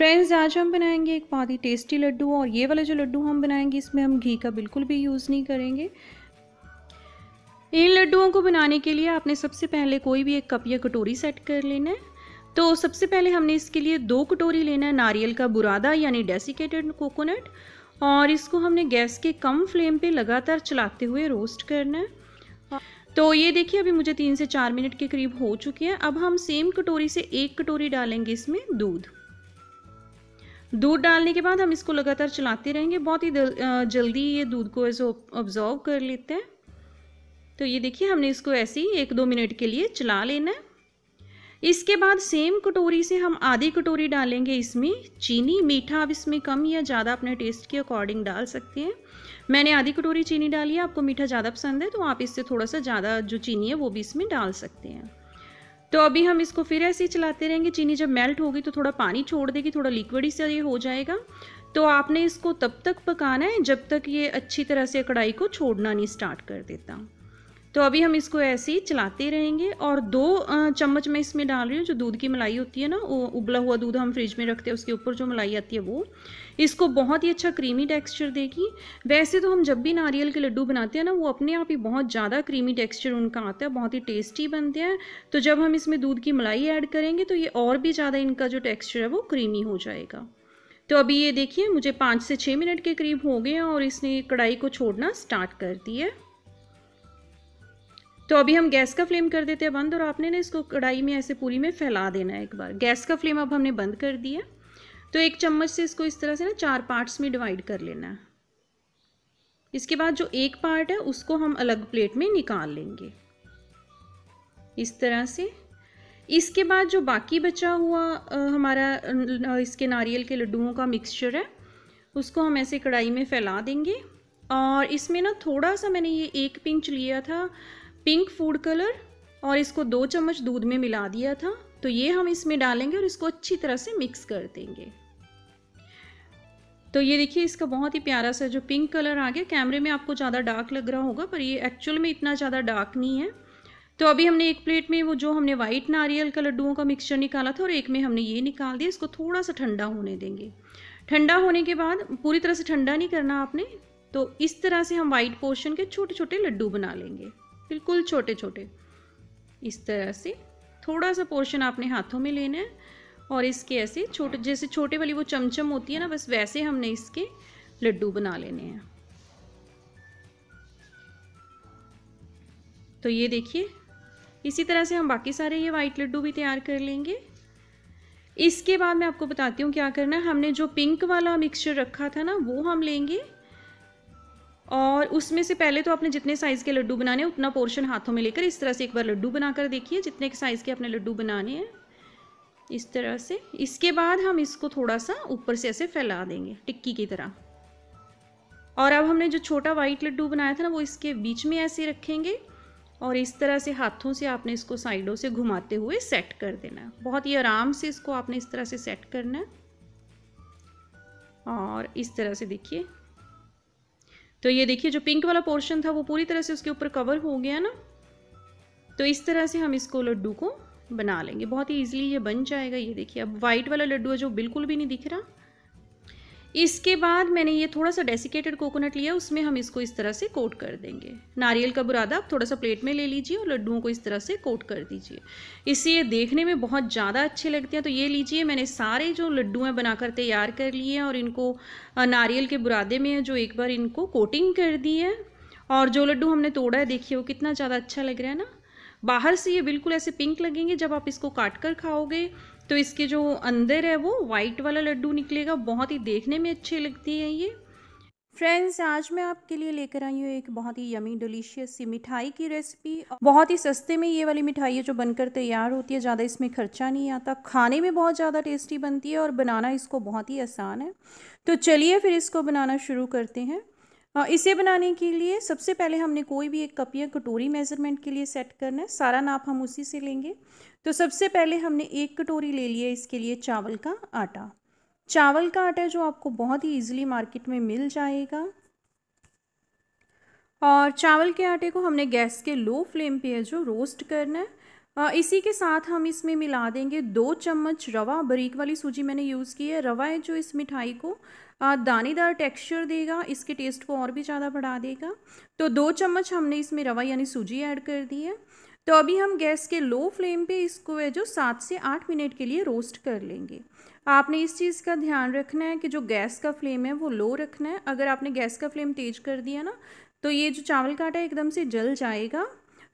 friends आज हम बनाएंगे एक बहुत ही टेस्टी लड्डू और ये वाला जो लड्डू हम बनाएंगे इसमें हम घी का बिल्कुल भी यूज़ नहीं करेंगे इन लड्डुओं को बनाने के लिए आपने सबसे पहले कोई भी एक कप या कटोरी सेट कर लेना है तो सबसे पहले हमने इसके लिए दो कटोरी लेना है नारियल का बुरादा यानी डेसिकेटेड कोकोनट और इसको हमने गैस के कम फ्लेम पे लगातार चलाते हुए रोस्ट करना है तो ये देखिए अभी मुझे तीन से चार मिनट के करीब हो चुके हैं अब हम सेम कटोरी से एक कटोरी डालेंगे इसमें दूध दूध डालने के बाद हम इसको लगातार चलाते रहेंगे बहुत ही जल्दी ये दूध को ऐसे ऑब्जॉर्व कर लेते हैं तो ये देखिए हमने इसको ऐसे ही एक दो मिनट के लिए चला लेना है इसके बाद सेम कटोरी से हम आधी कटोरी डालेंगे इसमें चीनी मीठा आप इसमें कम या ज़्यादा अपने टेस्ट के अकॉर्डिंग डाल सकते हैं मैंने आधी कटोरी चीनी डाली है आपको मीठा ज़्यादा पसंद है तो आप इससे थोड़ा सा ज़्यादा जो चीनी है वो भी इसमें डाल सकते हैं तो अभी हम इसको फिर ऐसे ही चलाते रहेंगे चीनी जब मेल्ट होगी तो थोड़ा पानी छोड़ देगी थोड़ा लिक्विड ही से ये हो जाएगा तो आपने इसको तब तक पकाना है जब तक ये अच्छी तरह से कढ़ाई को छोड़ना नहीं स्टार्ट कर देता तो अभी हम इसको ऐसे ही चलाते रहेंगे और दो चम्मच मैं इसमें डाल रही हूँ जो दूध की मलाई होती है ना वो उबला हुआ दूध हम फ्रिज में रखते हैं उसके ऊपर जो मलाई आती है वो इसको बहुत ही अच्छा क्रीमी टेक्सचर देगी वैसे तो हम जब भी नारियल के लड्डू बनाते हैं ना वो अपने आप ही बहुत ज़्यादा क्रीमी टेक्स्चर उनका आता है बहुत ही टेस्टी बनते हैं तो जब हम इसमें दूध की मलाई ऐड करेंगे तो ये और भी ज़्यादा इनका जो टेक्स्चर है वो क्रीमी हो जाएगा तो अभी ये देखिए मुझे पाँच से छः मिनट के करीब हो गए हैं और इसने कढ़ाई को छोड़ना स्टार्ट कर दी है तो अभी हम गैस का फ्लेम कर देते हैं बंद और आपने ना इसको कढ़ाई में ऐसे पूरी में फैला देना है एक बार गैस का फ्लेम अब हमने बंद कर दिया तो एक चम्मच से इसको इस तरह से ना चार पार्ट्स में डिवाइड कर लेना है इसके बाद जो एक पार्ट है उसको हम अलग प्लेट में निकाल लेंगे इस तरह से इसके बाद जो बाकी बचा हुआ हमारा इसके नारियल के लड्डुओं का मिक्सचर है उसको हम ऐसे कढ़ाई में फैला देंगे और इसमें ना थोड़ा सा मैंने ये एक पिंच लिया था पिंक फूड कलर और इसको दो चम्मच दूध में मिला दिया था तो ये हम इसमें डालेंगे और इसको अच्छी तरह से मिक्स कर देंगे तो ये देखिए इसका बहुत ही प्यारा सा जो पिंक कलर आ गया कैमरे में आपको ज़्यादा डार्क लग रहा होगा पर ये एक्चुअल में इतना ज़्यादा डार्क नहीं है तो अभी हमने एक प्लेट में वो जो हमने वाइट नारियल का लड्डुओं का मिक्सचर निकाला था और एक में हमने ये निकाल दिया इसको थोड़ा सा ठंडा होने देंगे ठंडा होने के बाद पूरी तरह से ठंडा नहीं करना आपने तो इस तरह से हम वाइट पोर्शन के छोटे छोटे लड्डू बना लेंगे बिल्कुल छोटे छोटे इस तरह से थोड़ा सा पोर्शन आपने हाथों में लेना है और इसके ऐसे छोटे जैसे छोटे वाली वो चमचम होती है ना बस वैसे हमने इसके लड्डू बना लेने हैं तो ये देखिए इसी तरह से हम बाकी सारे ये वाइट लड्डू भी तैयार कर लेंगे इसके बाद मैं आपको बताती हूँ क्या करना है हमने जो पिंक वाला मिक्सचर रखा था ना वो हम लेंगे और उसमें से पहले तो आपने जितने साइज़ के लड्डू बनाने हैं उतना पोर्शन हाथों में लेकर इस तरह से एक बार लड्डू बनाकर देखिए जितने साइज़ के आपने लड्डू बनाने हैं इस तरह से इसके बाद हम इसको थोड़ा सा ऊपर से ऐसे फैला देंगे टिक्की की तरह और अब हमने जो छोटा वाइट लड्डू बनाया था ना वो इसके बीच में ऐसे रखेंगे और इस तरह से हाथों से आपने इसको साइडों से घुमाते हुए सेट कर देना है बहुत ही आराम से इसको आपने इस तरह से सेट करना है और इस तरह से देखिए तो ये देखिए जो पिंक वाला पोर्शन था वो पूरी तरह से उसके ऊपर कवर हो गया ना तो इस तरह से हम इसको लड्डू को बना लेंगे बहुत ही ईजिली ये बन जाएगा ये देखिए अब वाइट वाला लड्डू है जो बिल्कुल भी नहीं दिख रहा इसके बाद मैंने ये थोड़ा सा डेसिकेटेड कोकोनट लिया उसमें हम इसको इस तरह से कोट कर देंगे नारियल का बुरादा आप थोड़ा सा प्लेट में ले लीजिए और लड्डुओं को इस तरह से कोट कर दीजिए इससे ये देखने में बहुत ज़्यादा अच्छे लगते हैं तो ये लीजिए मैंने सारे जो लड्डू हैं बनाकर तैयार कर लिए हैं और इनको नारियल के बुरादे में जो एक बार इनको कोटिंग कर दी है और जो लड्डू हमने तोड़ा है देखिए वो कितना ज़्यादा अच्छा लग रहा है ना बाहर से ये बिल्कुल ऐसे पिंक लगेंगे जब आप इसको काट कर खाओगे तो इसके जो अंदर है वो वाइट वाला लड्डू निकलेगा बहुत ही देखने में अच्छे लगती है ये फ्रेंड्स आज मैं आपके लिए लेकर आई हूँ एक बहुत ही यमी डिलीशियस सी मिठाई की रेसिपी बहुत ही सस्ते में ये वाली मिठाई है जो बनकर तैयार होती है ज़्यादा इसमें खर्चा नहीं आता खाने में बहुत ज़्यादा टेस्टी बनती है और बनाना इसको बहुत ही आसान है तो चलिए फिर इसको बनाना शुरू करते हैं इसे बनाने के लिए सबसे पहले हमने कोई भी एक कप या कटोरी मेज़रमेंट के लिए सेट करना है सारा नाप हम उसी से लेंगे तो सबसे पहले हमने एक कटोरी ले लिया इसके लिए चावल का आटा चावल का आटा जो आपको बहुत ही ईजिली मार्केट में मिल जाएगा और चावल के आटे को हमने गैस के लो फ्लेम पे है जो रोस्ट करना है इसी के साथ हम इसमें मिला देंगे दो चम्मच रवा बरीक वाली सूजी मैंने यूज़ की है रवा है जो इस मिठाई को दानेदार टेक्सचर देगा इसके टेस्ट को और भी ज़्यादा बढ़ा देगा तो दो चम्मच हमने इसमें रवा यानी सूजी ऐड कर दी है तो अभी हम गैस के लो फ्लेम पे इसको है जो सात से आठ मिनट के लिए रोस्ट कर लेंगे आपने इस चीज़ का ध्यान रखना है कि जो गैस का फ्लेम है वो लो रखना है अगर आपने गैस का फ्लेम तेज कर दिया ना तो ये जो चावल का आटा एकदम से जल जाएगा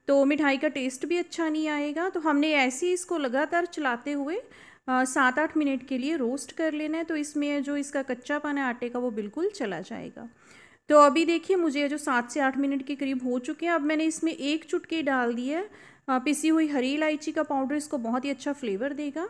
तो मिठाई का टेस्ट भी अच्छा नहीं आएगा तो हमने ऐसे ही इसको लगातार चलाते हुए सात आठ मिनट के लिए रोस्ट कर लेना है तो इसमें जो इसका कच्चापन है आटे का वो बिल्कुल चला जाएगा तो अभी देखिए मुझे जो सात से आठ मिनट के करीब हो चुके हैं अब मैंने इसमें एक चुटकी डाल दी है पिसी हुई हरी इलायची का पाउडर इसको बहुत ही अच्छा फ्लेवर देगा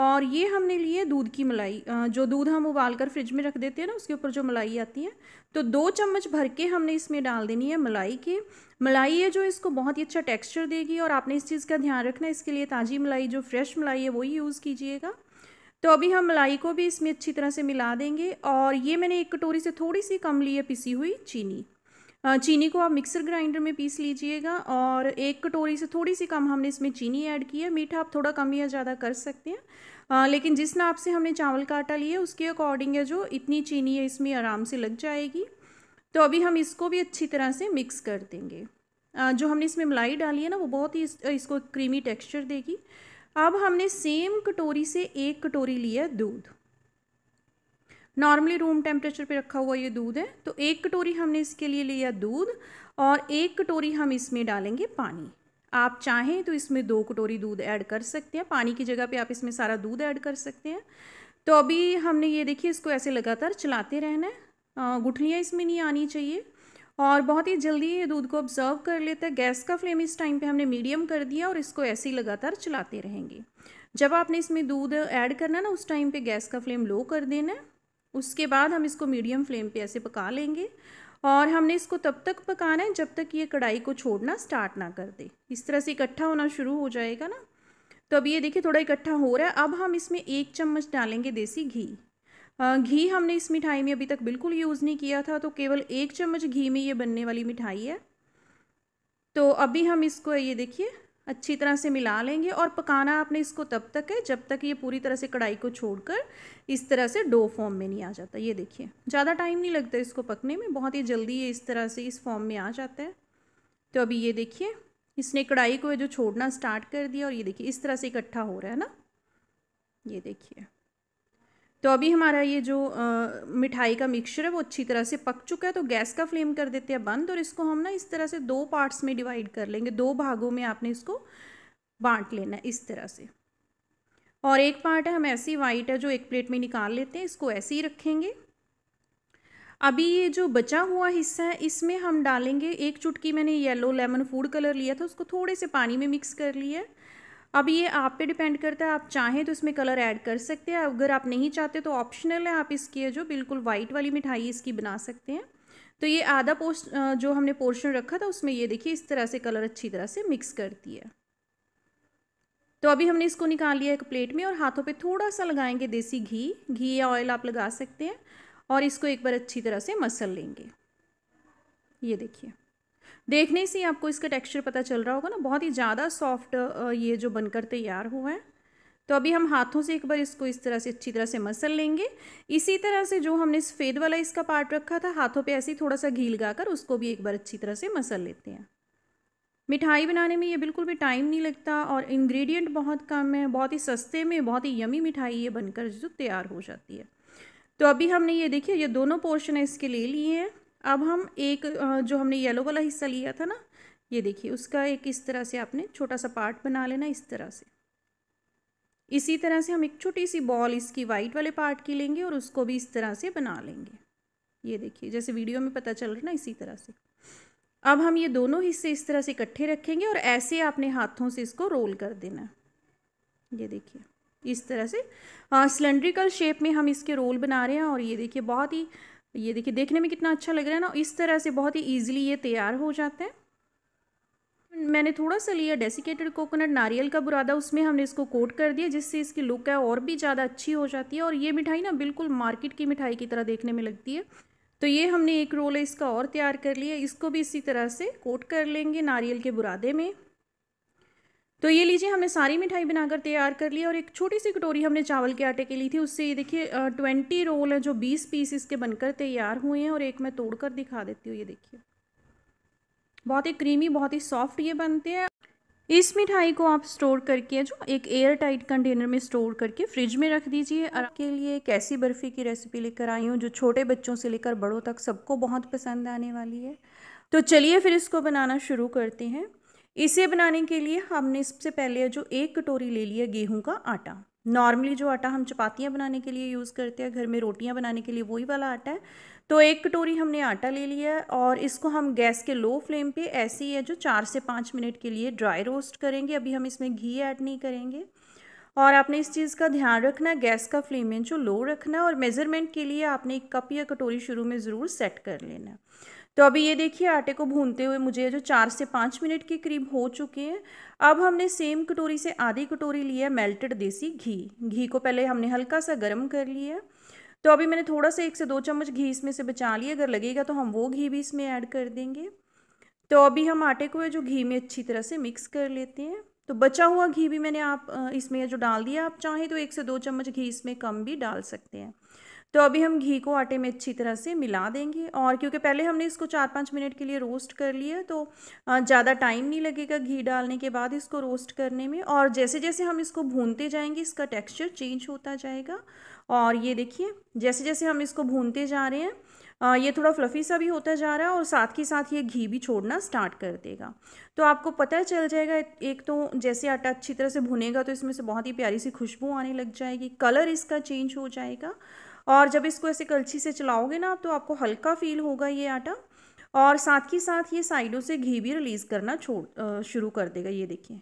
और ये हमने लिए दूध की मलाई जो दूध हम उबाल कर फ्रिज में रख देते हैं ना उसके ऊपर जो मलाई आती है तो दो चम्मच भर के हमने इसमें डाल देनी है मलाई की मलाई है जो इसको बहुत ही अच्छा टेक्स्चर देगी और आपने इस चीज़ का ध्यान रखना इसके लिए ताज़ी मलाई जो फ्रेश मलाई है वही यूज़ कीजिएगा तो अभी हम मलाई को भी इसमें अच्छी तरह से मिला देंगे और ये मैंने एक कटोरी से थोड़ी सी कम ली है पिसी हुई चीनी चीनी को आप मिक्सर ग्राइंडर में पीस लीजिएगा और एक कटोरी से थोड़ी सी कम हमने इसमें चीनी ऐड की है मीठा आप थोड़ा कम या ज़्यादा कर सकते हैं आ, लेकिन जिस नाप से हमने चावल का आटा लिया उसके अकॉर्डिंग है जो इतनी चीनी है इसमें आराम से लग जाएगी तो अभी हम इसको भी अच्छी तरह से मिक्स कर देंगे आ, जो हमने इसमें मलाई डाली है ना वो बहुत ही इस, इसको क्रीमी टेक्सचर देगी अब हमने सेम कटोरी से एक कटोरी लिया दूध नॉर्मली रूम टेम्परेचर पे रखा हुआ ये दूध है तो एक कटोरी हमने इसके लिए लिया दूध और एक कटोरी हम इसमें डालेंगे पानी आप चाहें तो इसमें दो कटोरी दूध ऐड कर सकते हैं पानी की जगह पे आप इसमें सारा दूध ऐड कर सकते हैं तो अभी हमने ये देखिए इसको ऐसे लगातार चलाते रहना है गुठलियाँ इसमें नहीं आनी चाहिए और बहुत ही जल्दी ये दूध को ऑब्जर्व कर लेता है गैस का फ्लेम इस टाइम पे हमने मीडियम कर दिया और इसको ऐसे ही लगातार चलाते रहेंगे जब आपने इसमें दूध ऐड करना ना उस टाइम पे गैस का फ्लेम लो कर देना है उसके बाद हम इसको मीडियम फ्लेम पे ऐसे पका लेंगे और हमने इसको तब तक पकाना है जब तक ये कढ़ाई को छोड़ना स्टार्ट ना कर दे इस तरह से इकट्ठा होना शुरू हो जाएगा ना तो अब ये देखिए थोड़ा इकट्ठा हो रहा है अब हम इसमें एक चम्मच डालेंगे देसी घी घी हमने इस मिठाई में अभी तक बिल्कुल यूज़ नहीं किया था तो केवल एक चम्मच घी में ये बनने वाली मिठाई है तो अभी हम इसको ये देखिए अच्छी तरह से मिला लेंगे और पकाना आपने इसको तब तक है जब तक ये पूरी तरह से कढ़ाई को छोड़कर इस तरह से डो फॉर्म में नहीं आ जाता ये देखिए ज़्यादा टाइम नहीं लगता इसको पकने में बहुत ही जल्दी ये इस तरह से इस फॉर्म में आ जाता है तो अभी ये देखिए इसने कढ़ाई को जो छोड़ना स्टार्ट कर दिया और ये देखिए इस तरह से इकट्ठा हो रहा है ना ये देखिए तो अभी हमारा ये जो आ, मिठाई का मिक्सचर है वो अच्छी तरह से पक चुका है तो गैस का फ्लेम कर देते हैं बंद और इसको हम ना इस तरह से दो पार्ट्स में डिवाइड कर लेंगे दो भागों में आपने इसको बांट लेना इस तरह से और एक पार्ट है हम ऐसी वाइट है जो एक प्लेट में निकाल लेते हैं इसको ऐसे ही रखेंगे अभी ये जो बचा हुआ हिस्सा है इसमें हम डालेंगे एक चुटकी मैंने येलो लेमन फूड कलर लिया था उसको थोड़े से पानी में मिक्स कर लिया है अब ये आप पे डिपेंड करता है आप चाहें तो इसमें कलर ऐड कर सकते हैं अगर आप नहीं चाहते तो ऑप्शनल है आप इसकी जो बिल्कुल वाइट वाली मिठाई इसकी बना सकते हैं तो ये आधा पोस्ट जो हमने पोर्शन रखा था उसमें ये देखिए इस तरह से कलर अच्छी तरह से मिक्स करती है तो अभी हमने इसको निकाल लिया एक प्लेट में और हाथों पे थोड़ा सा लगाएंगे देसी घी घी या ऑयल आप लगा सकते हैं और इसको एक बार अच्छी तरह से मसल लेंगे ये देखिए देखने से ही आपको इसका टेक्सचर पता चल रहा होगा ना बहुत ही ज़्यादा सॉफ्ट ये जो बनकर तैयार हुआ है तो अभी हम हाथों से एक बार इसको इस तरह से अच्छी तरह से मसल लेंगे इसी तरह से जो हमने सफ़ेद वाला इसका पार्ट रखा था हाथों पे ऐसे ही थोड़ा सा घी कर उसको भी एक बार अच्छी तरह से मसल लेते हैं मिठाई बनाने में ये बिल्कुल भी टाइम नहीं लगता और इंग्रेडिएंट बहुत कम है बहुत ही सस्ते में बहुत ही यमी मिठाई ये बनकर जो तैयार हो जाती है तो अभी हमने ये देखिए ये दोनों पोर्शन इसके ले लिए हैं अब हम एक जो हमने येलो वाला हिस्सा लिया था ना ये देखिए उसका एक इस तरह से आपने छोटा सा पार्ट बना लेना इस तरह से इसी तरह से हम एक छोटी सी बॉल इसकी वाइट वाले पार्ट की लेंगे और उसको भी इस तरह से बना लेंगे ये देखिए जैसे वीडियो में पता चल रहा है ना इसी तरह से अब हम ये दोनों हिस्से इस तरह से इकट्ठे रखेंगे और ऐसे आपने हाथों से इसको रोल कर देना ये देखिए इस तरह से सिलेंड्रिकल शेप में हम इसके रोल बना रहे हैं और ये देखिए बहुत ही ये देखिए देखने में कितना अच्छा लग रहा है ना इस तरह से बहुत ही ईजिली ये तैयार हो जाते हैं मैंने थोड़ा सा लिया डेसिकेटेड कोकोनट नारियल का बुरादा उसमें हमने इसको कोट कर दिया जिससे इसकी लुक है और भी ज़्यादा अच्छी हो जाती है और ये मिठाई ना बिल्कुल मार्केट की मिठाई की तरह देखने में लगती है तो ये हमने एक रोल इसका और तैयार कर लिया इसको भी इसी तरह से कोट कर लेंगे नारियल के बुरादे में तो ये लीजिए हमने सारी मिठाई बनाकर तैयार कर ली और एक छोटी सी कटोरी हमने चावल के आटे के ली थी उससे ये देखिए ट्वेंटी रोल हैं जो बीस पीस इसके बनकर तैयार हुए हैं और एक मैं तोड़कर दिखा देती हूँ ये देखिए बहुत ही क्रीमी बहुत ही सॉफ्ट ये बनते हैं इस मिठाई को आप स्टोर करके जो एक एयर टाइट कंटेनर में स्टोर करके फ्रिज में रख दीजिए और आपके लिए एक ऐसी बर्फ़ी की रेसिपी लेकर आई हूँ जो छोटे बच्चों से लेकर बड़ों तक सबको बहुत पसंद आने वाली है तो चलिए फिर इसको बनाना शुरू करते हैं इसे बनाने के लिए हमने सबसे पहले जो एक कटोरी ले लिया गेहूं का आटा नॉर्मली जो आटा हम चपातियाँ बनाने के लिए यूज़ करते हैं घर में रोटियाँ बनाने के लिए वही वाला आटा है तो एक कटोरी हमने आटा ले लिया है और इसको हम गैस के लो फ्लेम पे ऐसे ही है जो चार से पाँच मिनट के लिए ड्राई रोस्ट करेंगे अभी हम इसमें घी ऐड नहीं करेंगे और आपने इस चीज़ का ध्यान रखना गैस का फ्लेम है जो लो रखना और मेज़रमेंट के लिए आपने एक कप या कटोरी शुरू में ज़रूर सेट कर लेना तो अभी ये देखिए आटे को भूनते हुए मुझे जो चार से पाँच मिनट के करीब हो चुके हैं अब हमने सेम कटोरी से आधी कटोरी लिया मेल्टेड देसी घी घी को पहले हमने हल्का सा गर्म कर लिया तो अभी मैंने थोड़ा सा एक से दो चम्मच घी इसमें से बचा लिया अगर लगेगा तो हम वो घी भी इसमें ऐड कर देंगे तो अभी हम आटे को जो घी में अच्छी तरह से मिक्स कर लेते हैं तो बचा हुआ घी भी मैंने आप इसमें जो डाल दिया आप चाहें तो एक से दो चम्मच घी इसमें कम भी डाल सकते हैं तो अभी हम घी को आटे में अच्छी तरह से मिला देंगे और क्योंकि पहले हमने इसको चार पाँच मिनट के लिए रोस्ट कर लिया तो ज़्यादा टाइम नहीं लगेगा घी डालने के बाद इसको रोस्ट करने में और जैसे जैसे हम इसको भूनते जाएंगे इसका टेक्स्चर चेंज होता जाएगा और ये देखिए जैसे जैसे हम इसको भूनते जा रहे हैं ये थोड़ा फ्लफ़ी सा भी होता जा रहा है और साथ के साथ ये घी भी छोड़ना स्टार्ट कर देगा तो आपको पता चल जाएगा एक तो जैसे आटा अच्छी तरह से भुनेगा तो इसमें से बहुत ही प्यारी सी खुशबू आने लग जाएगी कलर इसका चेंज हो जाएगा और जब इसको ऐसे कलछी से चलाओगे ना तो आपको हल्का फील होगा ये आटा और साथ ही साथ ये साइडों से घी भी रिलीज़ करना छोड़ शुरू कर देगा ये देखिए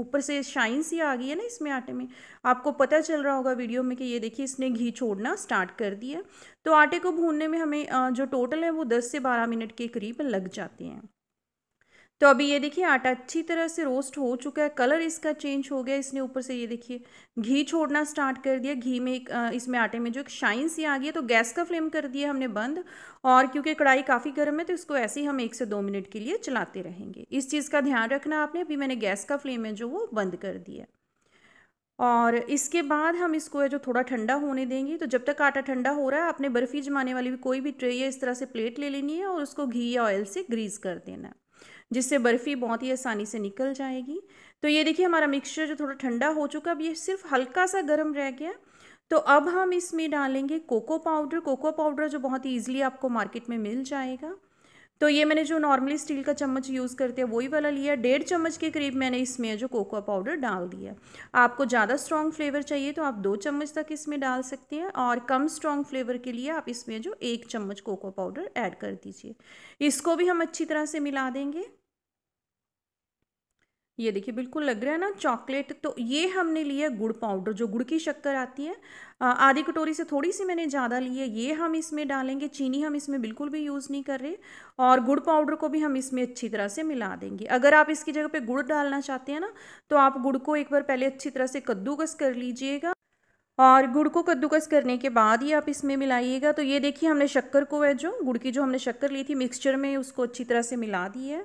ऊपर से शाइन सी आ गई है ना इसमें आटे में आपको पता चल रहा होगा वीडियो में कि ये देखिए इसने घी छोड़ना स्टार्ट कर दिया तो आटे को भूनने में हमें जो टोटल है वो दस से बारह मिनट के करीब लग जाते हैं तो अभी ये देखिए आटा अच्छी तरह से रोस्ट हो चुका है कलर इसका चेंज हो गया इसने ऊपर से ये देखिए घी छोड़ना स्टार्ट कर दिया घी में एक इसमें आटे में जो एक शाइन सी आ गई है तो गैस का फ्लेम कर दिया हमने बंद और क्योंकि कढ़ाई काफ़ी गर्म है तो इसको ऐसे ही हम एक से दो मिनट के लिए चलाते रहेंगे इस चीज़ का ध्यान रखना आपने अभी मैंने गैस का फ्लेम है जो वो बंद कर दिया और इसके बाद हम इसको है जो थोड़ा ठंडा होने देंगे तो जब तक आटा ठंडा हो रहा है आपने बर्फ़ी जमाने वाली भी कोई भी ट्रे या इस तरह से प्लेट ले लेनी है और उसको घी या ऑयल से ग्रीस कर देना है जिससे बर्फ़ी बहुत ही आसानी से निकल जाएगी तो ये देखिए हमारा मिक्सचर जो थोड़ा ठंडा हो चुका अब ये सिर्फ हल्का सा गर्म रह गया तो अब हम इसमें डालेंगे कोको पाउडर कोको पाउडर जो बहुत ही ईजिली आपको मार्केट में मिल जाएगा तो ये मैंने जो नॉर्मली स्टील का चम्मच यूज़ करते हैं वही वाला लिया डेढ़ चम्मच के करीब मैंने इसमें जो कोकोआ पाउडर डाल दिया आपको ज़्यादा स्ट्रॉन्ग फ्लेवर चाहिए तो आप दो चम्मच तक इसमें डाल सकते हैं और कम स्ट्रॉन्ग फ्लेवर के लिए आप इसमें जो एक चम्मच कोकोआ पाउडर ऐड कर दीजिए इसको भी हम अच्छी तरह से मिला देंगे ये देखिए बिल्कुल लग रहा है ना चॉकलेट तो ये हमने लिया गुड़ पाउडर जो गुड़ की शक्कर आती है आधी कटोरी से थोड़ी सी मैंने ज़्यादा ली है ये हम इसमें डालेंगे चीनी हम इसमें बिल्कुल भी यूज़ नहीं कर रहे और गुड़ पाउडर को भी हम इसमें अच्छी तरह से मिला देंगे अगर आप इसकी जगह पे गुड़ डालना चाहते हैं ना तो आप गुड़ को एक बार पहले अच्छी तरह से कद्दूकस कर लीजिएगा और गुड़ को कद्दूकस करने के बाद ही आप इसमें मिलाइएगा तो ये देखिए हमने शक्कर को है जो गुड़ की जो हमने शक्कर ली थी मिक्सचर में उसको अच्छी तरह से मिला दी है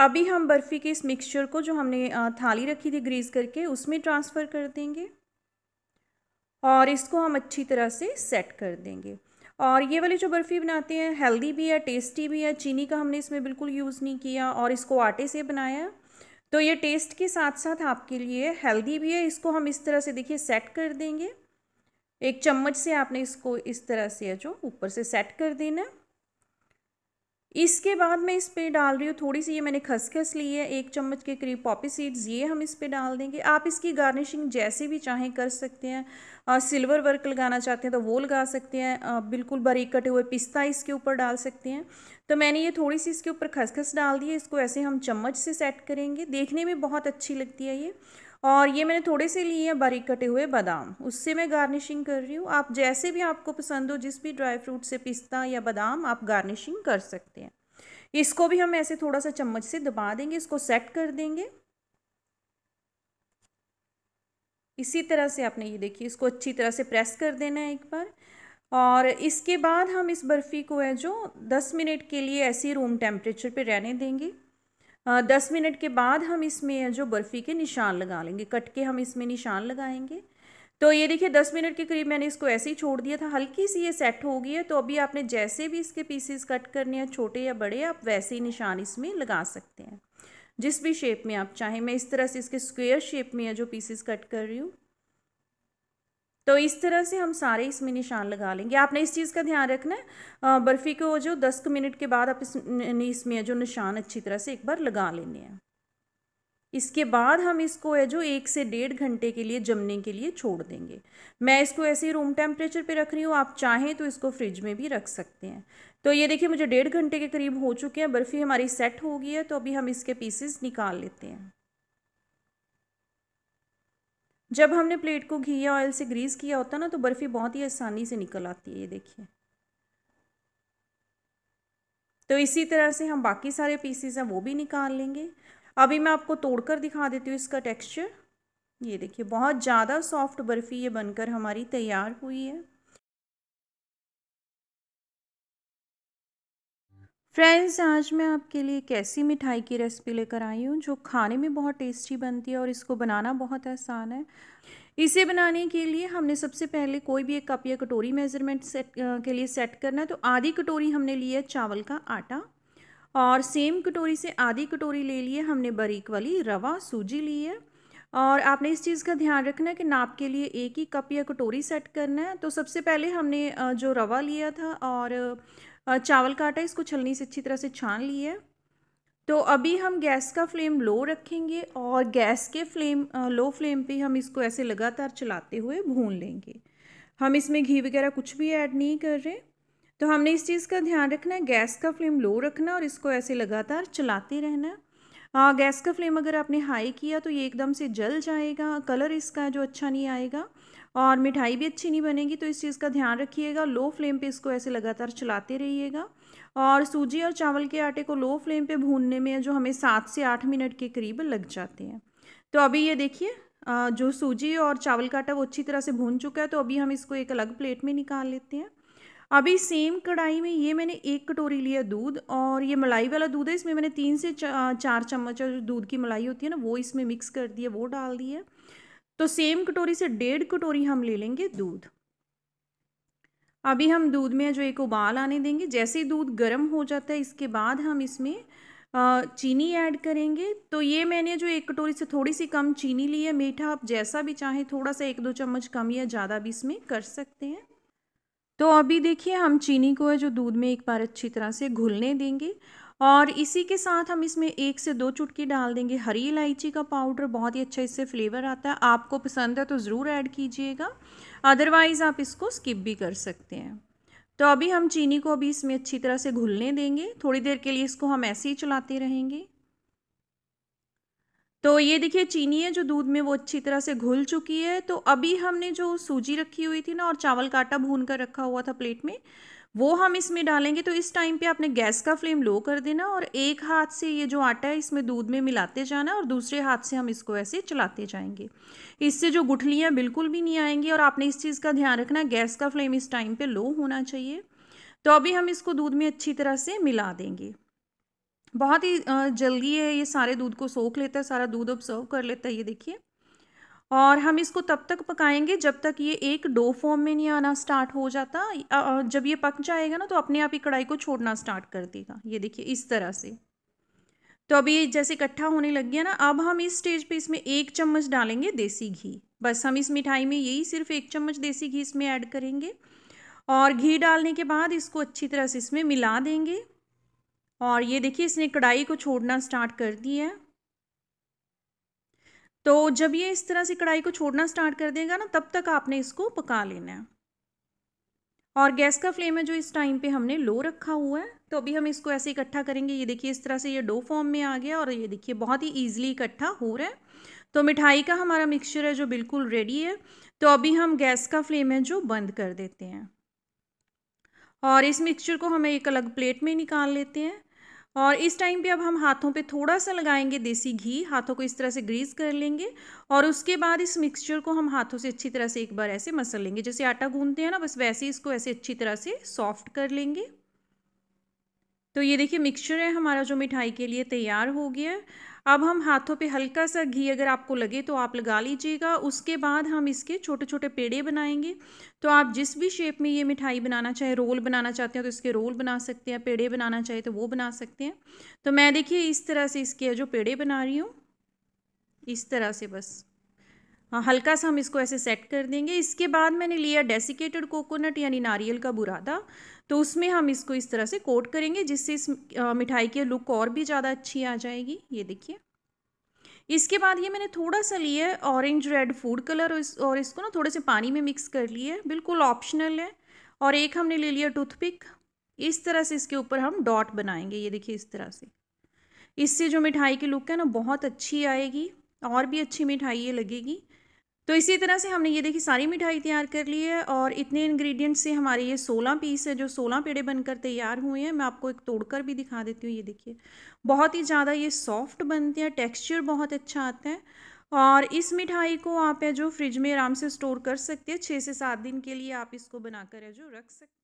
अभी हम बर्फ़ी के इस मिक्सचर को जो हमने थाली रखी थी ग्रीस करके उसमें ट्रांसफ़र कर देंगे और इसको हम अच्छी तरह से सेट कर देंगे और ये वाली जो बर्फ़ी बनाते हैं हेल्दी भी है टेस्टी भी है चीनी का हमने इसमें बिल्कुल यूज़ नहीं किया और इसको आटे से बनाया तो ये टेस्ट के साथ साथ आपके लिए हेल्दी भी है इसको हम इस तरह से देखिए सेट कर देंगे एक चम्मच से आपने इसको इस तरह से जो ऊपर से सेट कर देना इसके बाद मैं इस पे डाल रही हूँ थोड़ी सी ये मैंने खसखस ली है एक चम्मच के करीब पॉपी सीड्स ये हम इस पे डाल देंगे आप इसकी गार्निशिंग जैसे भी चाहें कर सकते हैं आ, सिल्वर वर्क लगाना चाहते हैं तो वो लगा सकते हैं आ, बिल्कुल बारीक कटे हुए पिस्ता इसके ऊपर डाल सकते हैं तो मैंने ये थोड़ी सी इसके ऊपर खसखस डाल दी है इसको ऐसे हम चम्मच से सेट करेंगे देखने में बहुत अच्छी लगती है ये और ये मैंने थोड़े से लिए हैं बारीक कटे हुए बादाम उससे मैं गार्निशिंग कर रही हूँ आप जैसे भी आपको पसंद हो जिस भी ड्राई फ्रूट से पिस्ता या बादाम आप गार्निशिंग कर सकते हैं इसको भी हम ऐसे थोड़ा सा चम्मच से दबा देंगे इसको सेट कर देंगे इसी तरह से आपने ये देखिए इसको अच्छी तरह से प्रेस कर देना है एक बार और इसके बाद हम इस बर्फ़ी को है जो दस मिनट के लिए ऐसे रूम टेम्परेचर पे रहने देंगे दस मिनट के बाद हम इसमें जो बर्फ़ी के निशान लगा लेंगे कट के हम इसमें निशान लगाएंगे तो ये देखिए दस मिनट के करीब मैंने इसको ऐसे ही छोड़ दिया था हल्की सी ये सेट हो गई है तो अभी आपने जैसे भी इसके पीसेस कट करने हैं छोटे या बड़े आप वैसे ही निशान इसमें लगा सकते हैं जिस भी शेप में आप चाहें मैं इस तरह से इसके स्क्वेयर शेप में जो पीसेस कट कर रही हूँ तो इस तरह से हम सारे इसमें निशान लगा लेंगे आपने इस चीज़ का ध्यान रखना है बर्फ़ी को जो दस मिनट के बाद आप इस इसमें जो निशान अच्छी तरह से एक बार लगा लेने हैं इसके बाद हम इसको है जो एक से डेढ़ घंटे के लिए जमने के लिए छोड़ देंगे मैं इसको ऐसे ही रूम टेम्परेचर पे रख रही हूँ आप चाहें तो इसको फ्रिज में भी रख सकते हैं तो ये देखिए मुझे डेढ़ घंटे के करीब हो चुके हैं बर्फ़ी हमारी सेट हो गई है तो अभी हम इसके पीसेस निकाल लेते हैं जब हमने प्लेट को घी या ऑयल से ग्रीस किया होता ना तो बर्फ़ी बहुत ही आसानी से निकल आती है ये देखिए तो इसी तरह से हम बाकी सारे पीसीज हैं वो भी निकाल लेंगे अभी मैं आपको तोड़कर दिखा देती हूँ इसका टेक्सचर ये देखिए बहुत ज़्यादा सॉफ्ट बर्फ़ी ये बनकर हमारी तैयार हुई है फ्रेंड्स आज मैं आपके लिए एक ऐसी मिठाई की रेसिपी लेकर आई हूँ जो खाने में बहुत टेस्टी बनती है और इसको बनाना बहुत आसान है इसे बनाने के लिए हमने सबसे पहले कोई भी एक कप या कटोरी मेज़रमेंट सेट के लिए सेट करना है तो आधी कटोरी हमने ली है चावल का आटा और सेम कटोरी से आधी कटोरी ले लिए हमने बारीक वाली रवा सूजी ली है और आपने इस चीज़ का ध्यान रखना है कि नाप के लिए एक ही कप या कटोरी सेट करना है तो सबसे पहले हमने जो रवा लिया था और चावल का आटा इसको छलनी से अच्छी तरह से छान लिया तो अभी हम गैस का फ्लेम लो रखेंगे और गैस के फ्लेम लो फ्लेम पे हम इसको ऐसे लगातार चलाते हुए भून लेंगे हम इसमें घी वगैरह कुछ भी ऐड नहीं कर रहे तो हमने इस चीज़ का ध्यान रखना है गैस का फ्लेम लो रखना और इसको ऐसे लगातार चलाते रहना आ, गैस का फ्लेम अगर आपने हाई किया तो ये एकदम से जल जाएगा कलर इसका जो अच्छा नहीं आएगा और मिठाई भी अच्छी नहीं बनेगी तो इस चीज़ का ध्यान रखिएगा लो फ्लेम पे इसको ऐसे लगातार चलाते रहिएगा और सूजी और चावल के आटे को लो फ्लेम पे भूनने में जो हमें सात से आठ मिनट के करीब लग जाते हैं तो अभी ये देखिए जो सूजी और चावल का आटा वो अच्छी तरह से भून चुका है तो अभी हम इसको एक अलग प्लेट में निकाल लेते हैं अभी सेम कढ़ाई में ये मैंने एक कटोरी लिया दूध और ये मलाई वाला दूध है इसमें मैंने तीन से चार चम्मच जो दूध की मलाई होती है ना वो इसमें मिक्स कर दिया वो डाल दिया तो सेम कटोरी से डेढ़ कटोरी हम ले लेंगे दूध अभी हम दूध में जो एक उबाल आने देंगे जैसे ही दूध गर्म हो जाता है इसके बाद हम इसमें चीनी ऐड करेंगे तो ये मैंने जो एक कटोरी से थोड़ी सी कम चीनी ली है मीठा आप जैसा भी चाहें थोड़ा सा एक दो चम्मच कम या ज़्यादा भी इसमें कर सकते हैं तो अभी देखिए हम चीनी को है जो दूध में एक बार अच्छी तरह से घुलने देंगे और इसी के साथ हम इसमें एक से दो चुटकी डाल देंगे हरी इलायची का पाउडर बहुत ही अच्छा इससे फ्लेवर आता है आपको पसंद है तो ज़रूर ऐड कीजिएगा अदरवाइज़ आप इसको स्किप भी कर सकते हैं तो अभी हम चीनी को अभी इसमें अच्छी तरह से घुलने देंगे थोड़ी देर के लिए इसको हम ऐसे ही चलाते रहेंगे तो ये देखिए चीनी है जो दूध में वो अच्छी तरह से घुल चुकी है तो अभी हमने जो सूजी रखी हुई थी ना और चावल का आटा भून कर रखा हुआ था प्लेट में वो हम इसमें डालेंगे तो इस टाइम पे आपने गैस का फ्लेम लो कर देना और एक हाथ से ये जो आटा है इसमें दूध में मिलाते जाना और दूसरे हाथ से हम इसको ऐसे चलाते जाएंगे इससे जो गुठलियाँ बिल्कुल भी नहीं आएंगी और आपने इस चीज़ का ध्यान रखना गैस का फ्लेम इस टाइम पर लो होना चाहिए तो अभी हम इसको दूध में अच्छी तरह से मिला देंगे बहुत ही जल्दी है ये सारे दूध को सोख लेता है सारा दूध अब सर्व कर लेता है ये देखिए और हम इसको तब तक पकाएंगे जब तक ये एक डो फॉर्म में नहीं आना स्टार्ट हो जाता जब ये पक जाएगा ना तो अपने आप ही कढ़ाई को छोड़ना स्टार्ट कर देगा ये देखिए इस तरह से तो अभी जैसे इकट्ठा होने लग गया ना अब हम इस स्टेज पे इसमें एक चम्मच डालेंगे देसी घी बस हम इस मिठाई में यही सिर्फ एक चम्मच देसी घी इसमें ऐड करेंगे और घी डालने के बाद इसको अच्छी तरह से इसमें मिला देंगे और ये देखिए इसने कढ़ाई को छोड़ना स्टार्ट कर दिया है तो जब ये इस तरह से कढ़ाई को छोड़ना स्टार्ट कर देगा ना तब तक आपने इसको पका लेना है और गैस का फ्लेम है जो इस टाइम पे हमने लो रखा हुआ है तो अभी हम इसको ऐसे इकट्ठा करेंगे ये देखिए इस तरह से ये डो फॉर्म में आ गया और ये देखिए बहुत ही ईजिली इकट्ठा हो रहा है तो मिठाई का हमारा मिक्सचर है जो बिल्कुल रेडी है तो अभी हम गैस का फ्लेम है जो बंद कर देते हैं और इस मिक्सचर को हमें एक अलग प्लेट में निकाल लेते हैं और इस टाइम पे अब हम हाथों पे थोड़ा सा लगाएंगे देसी घी हाथों को इस तरह से ग्रीस कर लेंगे और उसके बाद इस मिक्सचर को हम हाथों से अच्छी तरह से एक बार ऐसे मसल लेंगे जैसे आटा गूंदते हैं ना बस वैसे इसको ऐसे अच्छी तरह से सॉफ्ट कर लेंगे तो ये देखिए मिक्सचर है हमारा जो मिठाई के लिए तैयार हो गया है अब हम हाथों पे हल्का सा घी अगर आपको लगे तो आप लगा लीजिएगा उसके बाद हम इसके छोटे छोटे पेड़े बनाएंगे तो आप जिस भी शेप में ये मिठाई बनाना चाहे रोल बनाना चाहते हैं तो इसके रोल बना सकते हैं पेड़े बनाना चाहे तो वो बना सकते हैं तो मैं देखिए इस तरह से इसके जो पेड़े बना रही हूँ इस तरह से बस हाँ हल्का सा हम इसको ऐसे सेट कर देंगे इसके बाद मैंने लिया डेसिकेटेड कोकोनट यानी नारियल का बुरादा तो उसमें हम इसको इस तरह से कोट करेंगे जिससे इस मिठाई की लुक और भी ज़्यादा अच्छी आ जाएगी ये देखिए इसके बाद ये मैंने थोड़ा सा लिया है ऑरेंज रेड फूड कलर और, इस, और इसको ना थोड़े से पानी में मिक्स कर लिया बिल्कुल ऑप्शनल है और एक हमने ले लिया टूथपिक इस तरह से इसके ऊपर हम डॉट बनाएंगे ये देखिए इस तरह से इससे जो मिठाई की लुक है ना बहुत अच्छी आएगी और भी अच्छी मिठाई ये लगेगी तो इसी तरह से हमने ये देखी सारी मिठाई तैयार कर ली है और इतने इंग्रेडिएंट्स से हमारे ये सोलह पीस है जो सोलह पेड़े बनकर तैयार हुए हैं मैं आपको एक तोड़कर भी दिखा देती हूँ ये देखिए बहुत ही ज़्यादा ये सॉफ्ट बनते हैं टेक्सचर बहुत अच्छा आता है और इस मिठाई को आप है जो फ्रिज में आराम से स्टोर कर सकते हैं छः से सात दिन के लिए आप इसको बनाकर है जो रख सकते